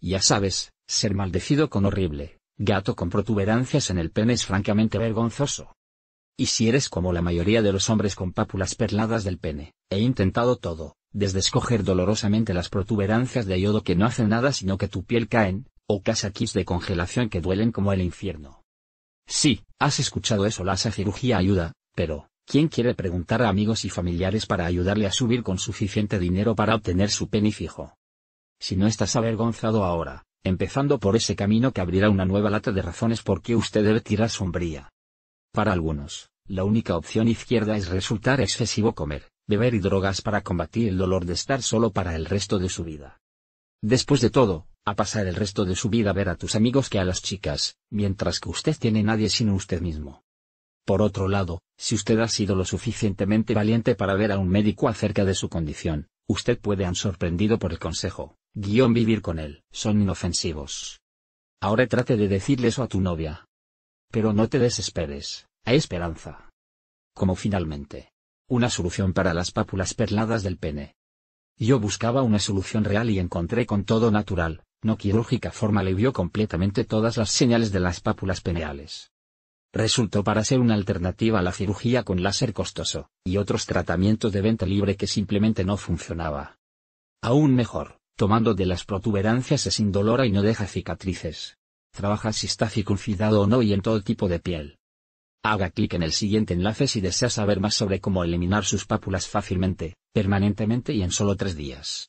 Ya sabes, ser maldecido con horrible, gato con protuberancias en el pene es francamente vergonzoso. Y si eres como la mayoría de los hombres con pápulas perladas del pene, he intentado todo, desde escoger dolorosamente las protuberancias de yodo que no hacen nada sino que tu piel caen, o kits de congelación que duelen como el infierno. Sí, has escuchado eso, la cirugía ayuda, pero, ¿quién quiere preguntar a amigos y familiares para ayudarle a subir con suficiente dinero para obtener su pene fijo? Si no estás avergonzado ahora, empezando por ese camino que abrirá una nueva lata de razones por qué usted debe tirar sombría. Para algunos, la única opción izquierda es resultar excesivo comer, beber y drogas para combatir el dolor de estar solo para el resto de su vida. Después de todo, a pasar el resto de su vida a ver a tus amigos que a las chicas, mientras que usted tiene nadie sino usted mismo. Por otro lado, si usted ha sido lo suficientemente valiente para ver a un médico acerca de su condición, Usted puede han sorprendido por el consejo, guión vivir con él, son inofensivos. Ahora trate de decirle eso a tu novia. Pero no te desesperes, hay esperanza. Como finalmente. Una solución para las pápulas perladas del pene. Yo buscaba una solución real y encontré con todo natural, no quirúrgica forma le vio completamente todas las señales de las pápulas peneales resultó para ser una alternativa a la cirugía con láser costoso, y otros tratamientos de venta libre que simplemente no funcionaba. Aún mejor, tomando de las protuberancias es indolora y no deja cicatrices. Trabaja si está circuncidado o no y en todo tipo de piel. Haga clic en el siguiente enlace si desea saber más sobre cómo eliminar sus pápulas fácilmente, permanentemente y en solo tres días.